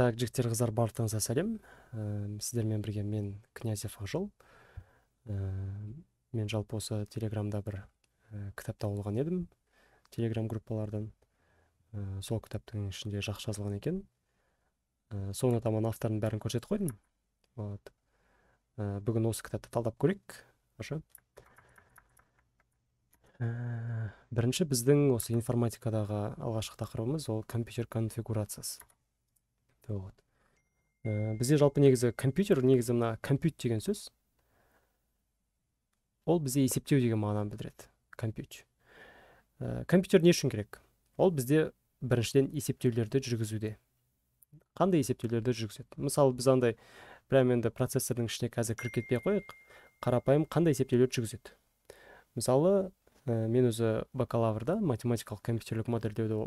так жігіттер қыздар барлықтарыңызға сәлем ә, сіздермен бірге мен князев ақжол ә, э, мен жалпы осы телеграмда бір ә, кітап тауып едім телеграм группалардан ә, сол кітаптың ішінде жақсы жазылған екен ә, соңына таман авторын бәрін көрсетіп қойдым вот ә, бүгін осы кітапты талдап көрейік хорошо ә, бірінші біздің осы информатикадағы алғашқы тақырыбымыз ол компьютер конфигурациясы вот ә, бізде жалпы негізі компьютер негізі мына компьют деген сөз ол бізде есептеу деген мағынаны білдіреді компьют ә, компьютер не үшін керек ол бізде біріншіден есептеулерді жүргізуде қандай есептеулерді жүргізеді мысалы біз андай прям енді процессордың ішіне қазір кіріп кетпей ақ қояйық қарапайым қандай есептеулерді жүргізеді мысалы ә, мен өзі бакалаврда математикалық компьютерлік модельдеуді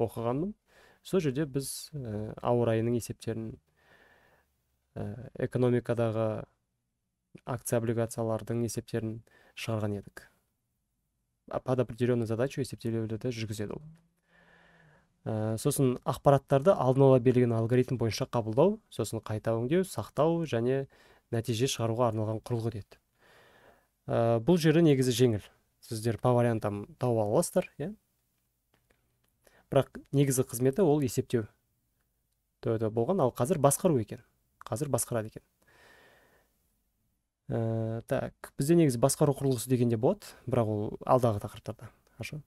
оқығанмын сол жерде біз ә, ауа райының есептерін ә, экономикадағы акция облигациялардың есептерін шығарған едік под определенную задачу есептеулерді жүргізеді ол ә, сосын ақпараттарды алдын ала берілген алгоритм бойынша қабылдау сосын қайта өңдеу сақтау және нәтиже шығаруға арналған құрылғы деді ә, бұл жері негізі жеңіл сіздер по вариантам тауып ала аласыздар иә бірақ негізгі қызметі ол есептеу болған ал қазір басқару екен қазір басқарады екен ә, так бізде негізі басқару құрылғысы дегенде болады бірақ ол алдағы тақырыптарда хорошо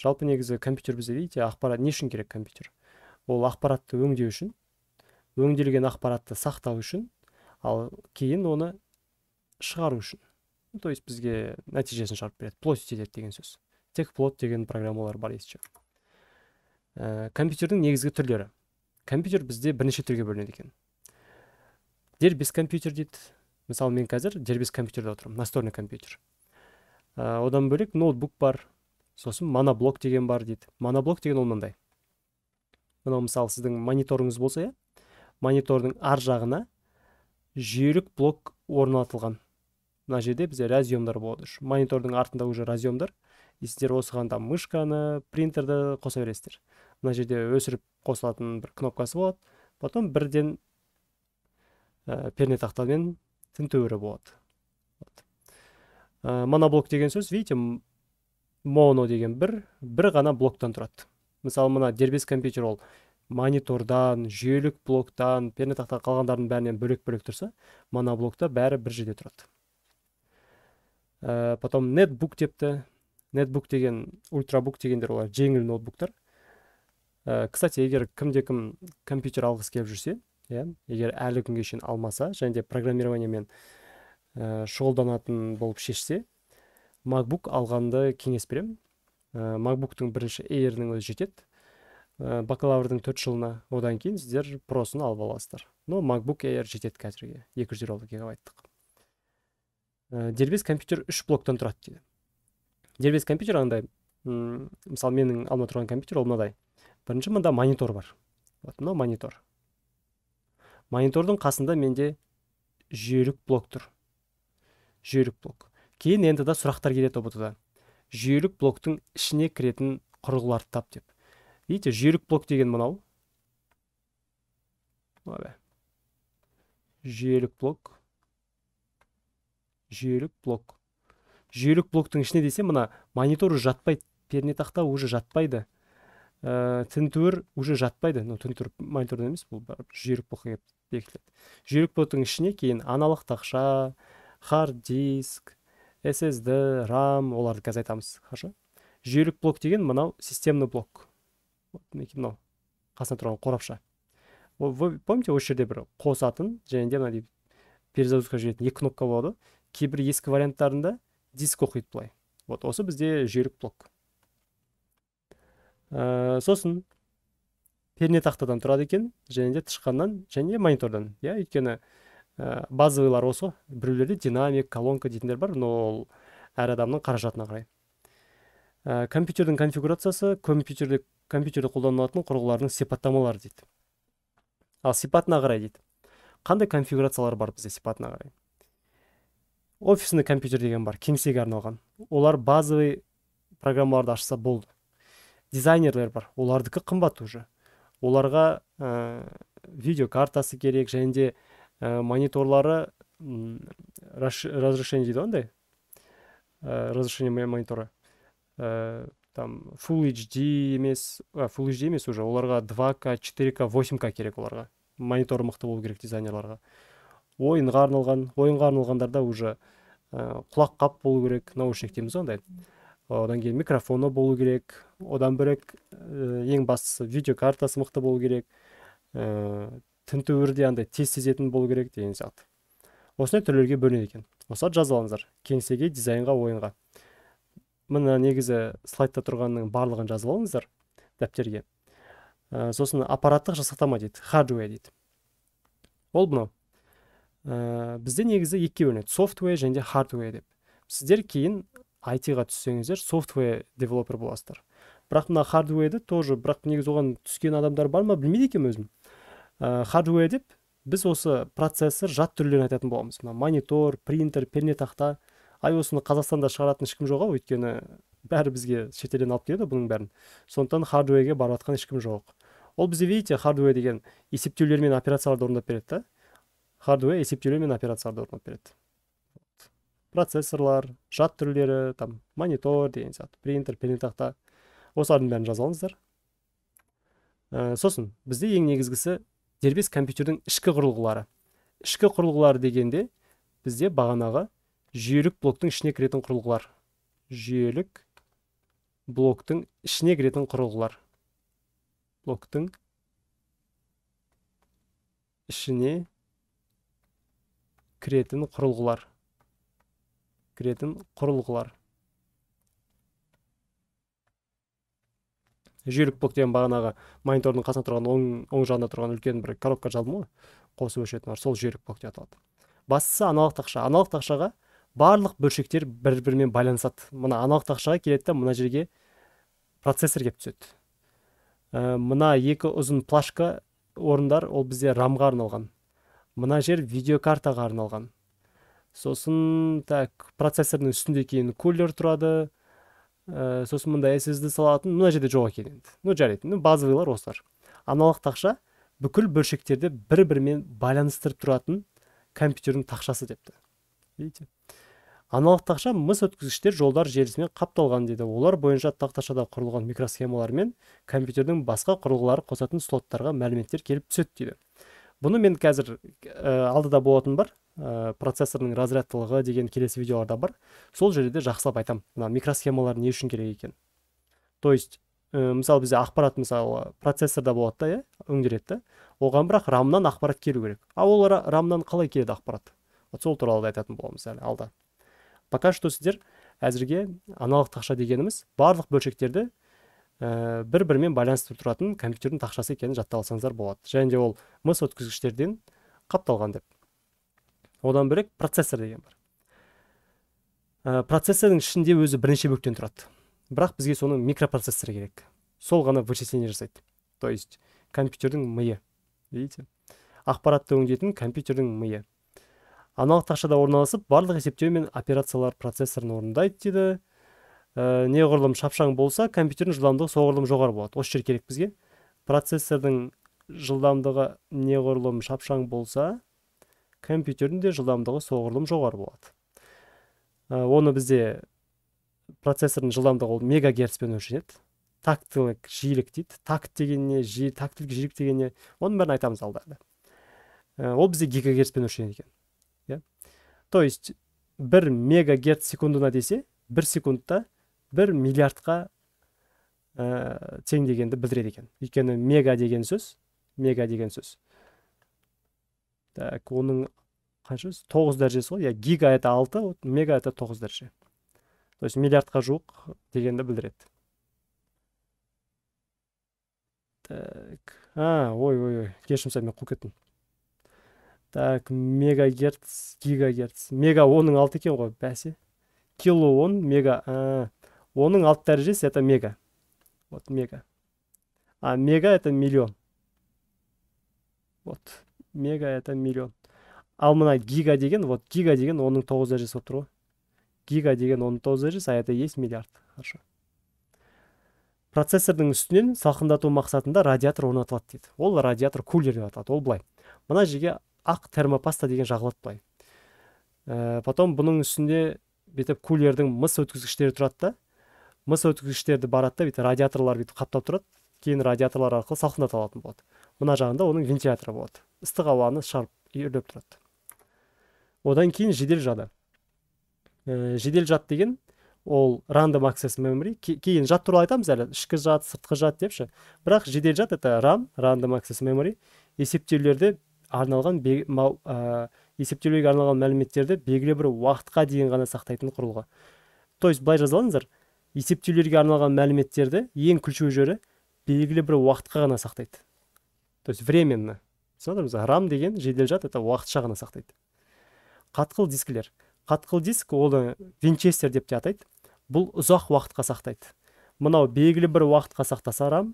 жалпы негізі компьютер бізде видите ақпарат не үшін керек компьютер ол ақпаратты өңдеу үшін өңделген ақпаратты сақтау үшін ал кейін оны шығару үшін то есть бізге нәтижесін шығарып береді плоть етеді деген сөз тек плот деген программалар бар ә, компьютердің негізгі түрлері компьютер бізде бірнеше түрге бөлінеді екен дербес компьютер дейді мысалы мен қазір дербес компьютерде отырмын настольный компьютер ә, одан бөлек ноутбук бар сосын моноблок деген бар дейді моноблок деген ол мынандай мынау мысалы сіздің мониторыңыз болса иә монитордың ар жағына жүйелік блок орнатылған мына жерде бізде разъемдар болады монитордың артында уже разъемдар и сіздер осыған там мышканы принтерді қоса бересіздер мына жерде өсіріп қосылатын бір кнопкасы болады потом бірден ә, э, пернетақтамен тінтуірі болады вот. ә, моноблок деген сөз видите моно деген бір бір ғана блоктан тұрады мысалы мына дербес компьютер ол монитордан жүйелік блоктан пернетақта қалғандардың бәрінен бөлек бөлек тұрса моноблокта бәрі бір жерде тұрады ә, потом нетбук депті нетбук деген ультрабук дегендер олар жеңіл ноутбуктар ә, кстати егер кімде кім компьютер алғысы келіп жүрсе иә егер әлі күнге шейін алмаса және де программированиемен ә, шұғылданатын болып шешсе макбук алғанды кеңес беремін ә, э, макбуктың бірінші эйрінің өзі жетеді ә, бакалаврдың төрт жылына одан кейін сіздер просын алып аласыздар но макбук эйр жетеді қазірге екі жүз елу алты гигабайттық ә, дербес компьютер үш блоктан тұрады дейді дербес компьютер андай мысалы менің алдыма тұрған компьютер ол мынадай бірінші мында монитор бар вот мынау монитор монитордың қасында менде жүйелік блок тұр жүйелік блок кейін енді да сұрақтар келеді ұбт да жүйелік блоктың ішіне кіретін құрылғыларды тап деп видите жүйелік блок деген мынау жүйелік блок жүйелік блок жүйелік блоктың ішіне десе мына монитор уже жатпайды пернетақта уже жатпайды ә, тінтуір уже жатпайды ну тінтуір монитордан емес бұл жүйелік блокқа келіп бекітіледі жүйелік блоктың ішіне кейін аналық тақша хард диск ssd рам оларды қазір айтамыз хорошо жүйелік блок деген мынау системный блок мінекей мынау қасында тұрған қорапша вы помните осы жерде бір қосатын және де мына перезагрузка жүретін екі кнопка болады кейбір ескі варианттарында диск оқиды былай вот осы бізде жүйелік блок ә, э, сосын пернетақтадан тұрады екен және де тышқаннан және монитордан иә өйткені ә, базовыйлар осы ғой біреулерде динамик колонка дейтіндер бар но ол әр адамның қаражатына қарай ә, компьютердің конфигурациясы компьютерде компьютерде қолданылатын құрылғылардың сипаттамалары дейді ал сипатына қарай дейді қандай конфигурациялар бар бізде сипатына қарай офисный компьютер деген бар кеңсеге арналған олар базовый программаларды ашса болды дизайнерлер бар олардікі қымбат уже оларға ә, э, видео керек және де э, мониторлары разрешение дейді ғой андай ә, разрешение монитора ә, там full hd емес full hd емес уже оларға 2к 4к 8к керек оларға монитор мықты болу керек дизайнерларға ойынға арналған ойынға арналғандарда уже ә, құлақ қап болу керек наушник дейміз ғой одан кейін микрофоны болу керек одан бөлек э, ең бастысы видеокартасы мықты болу керек ә, э, тінтуірде андай тез сезетін болу керек деген сияқты осындай түрлерге бөлінеді екен осыларды жазып алыңыздар кеңсеге дизайнға ойынға мына негізі слайдта тұрғанның барлығын жазып алыңыздар дәптерге ә, сосын аппараттық жасақтама дейді хардвер дейді ол мынау ә, бізде негізі екіге бөлінеді софтвер және де хардвер деп сіздер кейін айтиға түссеңіздер софтвер девелопер боласыздар бірақ мына хардвейді тоже бірақ негізі оған түскен адамдар бар ма білмейді екенмін өзім ә, деп біз осы процессор жат түрлерін айтатын боламыз мына монитор принтер пернетақта осыны қазақстанда шығаратын ешкім жоқ ау өйткені бәрі бізге шетелден алып келеді бұның бәрін сондықтан хардвейге барып жатқан ешкім жоқ ол бізде видите хардвер деген есептеулер мен операцияларды орындап береді да хардуэр есептелу мен операцияларды орнатып береді процессорлар жад түрлері там монитор деген сияқты принтер пернетақта осылардың бәрін жаза алыңыздар ә, э, сосын бізде ең негізгісі дербес компьютердің ішкі құрылғылары ішкі құрылғылар дегенде бізде бағанағы жүйелік блоктың ішіне кіретін құрылғылар жүйелік блоктың ішіне кіретін құрылғылар блоктың ішіне кіретін құрылғылар кіретін құрылғылар жүйелік блок деген бағанағы монитордың қасында тұрған оң, жағында тұрған үлкен бір коробка жаздым ғой қосып бар, сол жүйелік блок деп аталады бастысы аналық тақша аналық тақшаға барлық бөлшектер бір бірімен байланысады мына аналық тақшаға келеді да мына жерге процессор келіп түседі ә, мына екі ұзын плашка орындар ол бізде рамға арналған мына жер видеокартаға арналған сосын так процессордың үстінде кейін кулер тұрады ә, сосын мында ssd салатын мына жерде жоқ екен енді ну жарайды ну базовыйлар осылар аналық тақша бүкіл бөлшектерді бір бірімен байланыстырып тұратын компьютердің тақшасы депті видите аналық тақша мыс өткізгіштер жолдар желісімен қапталған дейді олар бойынша тақташада құрылған микросхемалар мен компьютердің басқа құрылғылары қосатын слоттарға мәліметтер келіп түседі дейді бұны мен қазір ә, алдыда болатын бар ә, процессордың разрядтылығы деген келесі видеоларда бар сол жерде жақсылап айтамын мына микросхемалар не үшін керек екен. то есть ә, мысалы бізде ақпарат мысалы процессорда болады да иә өңделеді да оған бірақ рамнан ақпарат келу керек ал ол рамнан қалай келеді ақпарат вот сол туралы да айтатын боламыз әлі алда пока что сіздер әзірге аналық тақша дегеніміз барлық бөлшектерді ә, э, бір бірімен байланыстырып тұратын компьютердің тақшасы екенін жаттап алсаңыздар болады және де ол мыс өткізгіштерден қапталған деп одан бөлек процессор деген бар э, процессордың ішінде өзі бірнеше бөліктен тұрады бірақ бізге соның микропроцессоры керек сол ғана вычисление жасайды то есть компьютердің миы видите ақпаратты өңдейтін компьютердің миы аналық тақшада орналасып барлық есептеу мен операциялар процессорын орындайды дейді ә, э, неғұрлым шапшаң болса компьютердің жылдамдығы соғұрлым жоғары болады осы жер керек бізге процессордың жылдамдығы неғұрлым шапшаң болса компьютердің де жылдамдығы соғұрлым жоғары болады ә, оны бізде процессордың жылдамдығы ол мегагерцпен өлшенеді тактілік жиілік дейді такт деген не жи, тактілік жиілік деген не оның бәрін айтамыз алдарда ә, э, ол бізде гигагерцпен өлшенеді екен иә то есть бір мегагерц секундына десе бір секундта бір миллиардқа ә, тең дегенді білдіреді екен өйткені мега деген сөз мега деген сөз так оның қанша тоғыз дәрежесі ғой иә гига это алты мега это тоғыз дәреже то есть миллиардқа жуық дегенді білдіреді так а ой ой ой кешірім мен қуып кеттім так мегагерц гигагерц мега оның алты екен ғой бәсе кило он мега а Оның алты дәрежесі это мега. Вот мега. А мега это миллион. Вот. Мега это миллион. Ал мына гига деген, вот гига деген оның тоғыз дәрежесі болып тұр ғой. Гига деген оның тоғыз дәрежесі, а это есть миллиард. Хорошо. Процессордың үстінен салқындату мақсатында радиатор орнатылады дейді. Ол радиатор кулер деп аталады. Ол былай. Мына жерге ақ термопаста деген жағылады былай. Ә, потом бұның үстінде бүйтіп кулердің мыс өткізгіштері тұрады да мыс өткізгіштерді барады да бүйтіп радиаторлар бүйтіп қаптап тұрады кейін радиаторлар арқылы салқындата алатын болады мына жағында оның вентиляторы болады ыстық ауаны шығарып үйірлеп тұрады одан кейін жедел жады ә, жедел жад деген ол random access memory кейін жад туралы айтамыз әлі ішкі жад сыртқы жад депші бірақ жедел жад это рам random access memory есептеулерде арналған бе, э, есептеулерге арналған мәліметтерді белгілі бір уақытқа дейін ғана сақтайтын құрылғы то есть былай жаза алыңыздар есептеулерге арналған мәліметтерді ең ключевой жері белгілі бір уақытқа ғана сақтайды то есть временно түсініп рам деген жедел жат это уақытша ғана сақтайды қатқыл дискілер қатқыл диск оны винчестер деп те атайды бұл ұзақ уақытқа сақтайды мынау белгілі бір уақытқа сақтаса рам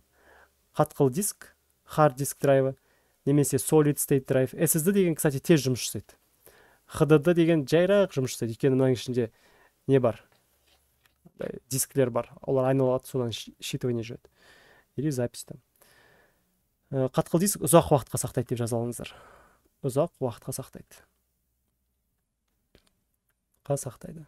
қатқыл диск хард диск драйвы немесе solid state драйв ssd деген кстати тез жұмыс жасайды хдд деген жайрақ жұмыс жасайды өйткені мынаның ішінде не бар дискілер бар олар айналады содан считывание жүреді или там э, қатқыл диск ұзақ уақытқа сақтайды деп жаза ұзақ уақытқа сақтайды қа сақтайды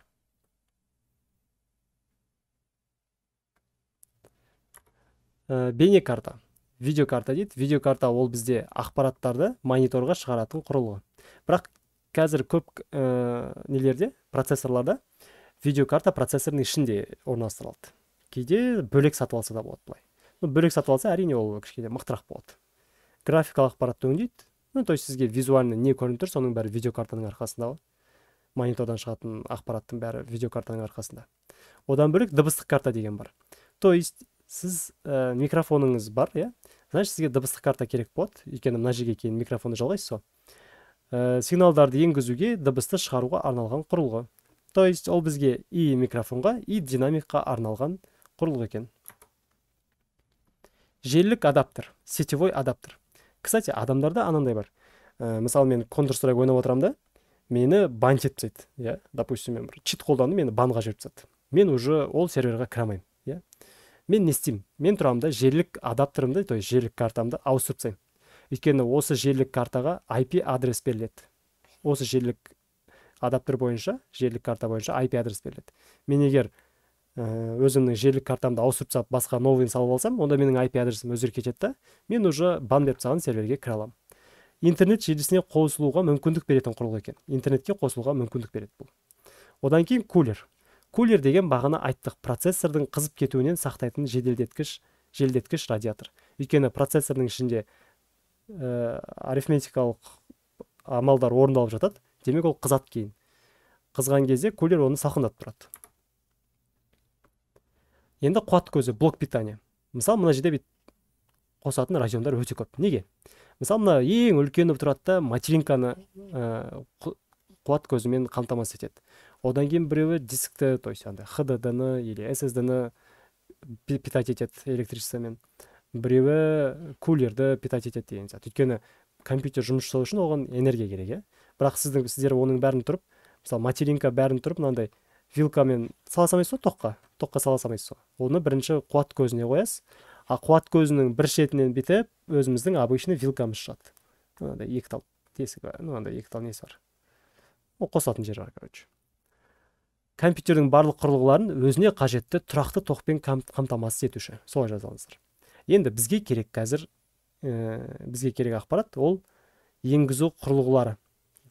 ә, бейнекарта видеокарта дейді видеокарта ол бізде ақпараттарды мониторға шығаратын құрылғы бірақ қазір көп ә, нелерде процессорларда видеокарта процессордың ішінде орналастырылады кейде бөлек сатып алса да болады былай ну бөлек сатып алса әрине ол кішкене мықтырақ болады графикалық ақпаратты өңдейді ну то есть сізге визуально не көрініп тұр соның бәрі видеокартаның арқасында ғой монитордан шығатын ақпараттың бәрі видеокартаның арқасында одан бөлек дыбыстық карта деген бар то есть сіз ә, микрофоныңыз бар иә значит сізге дыбыстық карта керек болады өйткені мына жерге кейін микрофонды жалғайсыз ғой ә, сигналдарды енгізуге дыбысты шығаруға арналған құрылғы то есть ол бізге и микрофонға и динамикқа арналған құрылғы екен желілік адаптер сетевой адаптер кстати адамдарда анандай бар ә, мысалы мен контр страйк ойнап отырамын да мені бан етіп тастайды иә допустим мен бір чит қолданып мені банға жіберіп тастады мен уже ол серверға кіре алмаймын иә мен не істеймін мен тұрамын да желілік адаптерімді то есть желілік картамды ауыстырып тастаймын өйткені осы желілік картаға IP адрес беріледі осы желілік адаптер бойынша желілік карта бойынша IP адрес беріледі мен егер э, өзімнің желілік картамды ауыстырып тастап басқа новыйын салып алсам онда менің IP адресім өзгеріп кетеді да мен уже бан беріп тастаған серверге кіре аламын интернет желісіне қосылуға мүмкіндік беретін құрылғы екен интернетке қосылуға мүмкіндік береді бұл одан кейін кулер кулер деген бағана айттық процессордың қызып кетуінен сақтайтын жеделдеткіш желдеткіш радиатор өйткені процессордың ішінде ә, арифметикалық амалдар орындалып жатады демек ол қызады кейін қызған кезде кулер оны салқындатып тұрады енді қуат көзі блок питания мысалы мына жерде бүйтіп қосатын радиондар өте көп неге мысалы мына ең үлкені тұрады да материнканы ә, қуат көзімен қамтамасыз етеді одан кейін біреуі дискті то есть андай хдд ны или ссд ны питать етеді электричествомен біреуі кулерді питать етеді деген сияқты өйткені компьютер жұмыс жасау үшін оған энергия керек иә бірақ сіздің сіздер оның бәрін тұрып мысалы материнка бәрін тұрып мынандай вилкамен сала салмайсыз ғой тоққа тоққа сала салмайсыз ғой оны бірінші қуат көзіне қоясыз а қуат көзінің бір шетінен бүйтіп өзіміздің обычный вилкамыз шығады мынандай екі тал тесігі бар мынандай екі тал несі бар ол қосатын жері бар короче компьютердің барлық құрылғыларын өзіне қажетті тұрақты тоқпен қамтамасыз етуші солай жаза алыңыздар енді бізге керек қазір ә, бізге керек ақпарат ол енгізу құрылғылары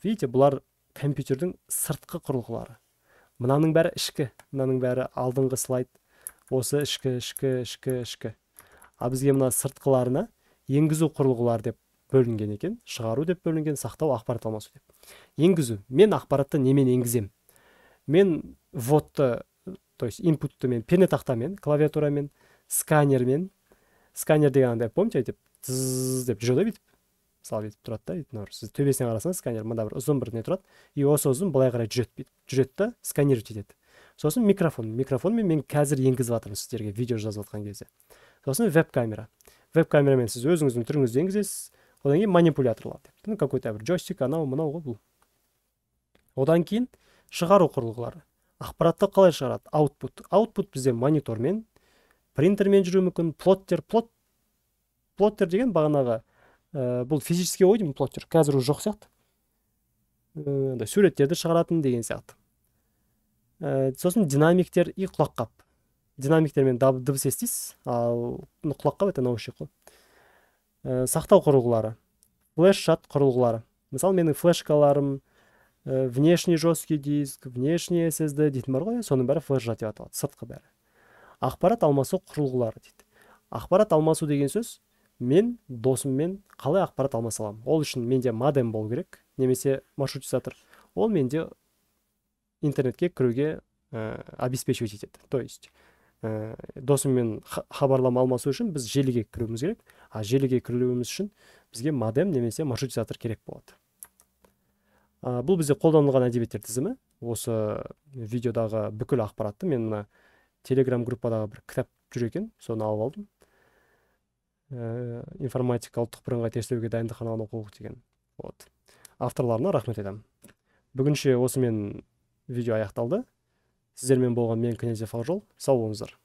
видите бұлар компьютердің сыртқы құрылғылары мынаның бәрі ішкі мынаның бәрі алдыңғы слайд осы ішкі ішкі ішкі ішкі ал бізге мына сыртқыларына енгізу құрылғылары деп бөлінген екен шығару деп бөлінген сақтау ақпарат алмасу деп енгізу мен ақпаратты немен енгізем мен вводты то есть инпутты мен пернетақтамен клавиатурамен сканермен сканер деген андай помните деп тыз деп жүреді ғой бүйтіп мысалы бүйтіп тұрады да бүйтіп сіз төбесінен қарасаңыз сканер мында бір ұзын бір тұрады и осы ұзын былай қарай жүреді бүйтіп жүреді да сканировать етеді сосын микрофон микрофонмен мен қазір енгізіп жатырмын сіздерге видео жазып жатқан кезде сосын веб камера веб камерамен сіз өзіңіздің түріңізді енгізесіз одан кейін манипуляторлар деп ну какой то бір джойстик анау мынау ғой бұл одан кейін шығару құрылғылары ақпаратты қалай шығарады аутпут аутпут бізде монитормен принтермен жүруі мүмкін плоттер плот плоттер деген бағанағы ә, бұл физический ғой деймін плотер қазір уже жоқ сияқты андай э, ә, суреттерді шығаратын деген сияқты ә, сосын динамиктер и құлаққап динамиктермен дыбыс естисіз ал құлаққап это наушник қой ә, сақтау құрылғылары флеш шат құрылғылары мысалы менің флешкаларым ә, внешний жесткий диск внешний ssd дейтін бар ғой иә? соның бәрі флеш жад деп аталады сыртқы бәрі ақпарат алмасу құрылғылары дейді ақпарат алмасу деген сөз мен досыммен қалай ақпарат алмаса аламын ол үшін менде модем болу керек немесе маршрутизатор ол менде интернетке кіруге ә, обеспечивать етеді то есть ә, досыммен хабарлама алмасу үшін біз желіге кіруіміз керек а желіге кіруіміз үшін бізге модем немесе маршрутизатор керек болады ә, бұл бізде қолданылған әдебиеттер тізімі осы видеодағы бүкіл ақпаратты мен мына телеграм группадағы бір кітап жүр екен соны алып алдым ә, информатика ұлттық бірыңғай тестілеуге арналған оқулық деген вот авторларына рахмет айтамын бүгінше осымен видео аяқталды сіздермен болған мен князев ақжол сау болыңыздар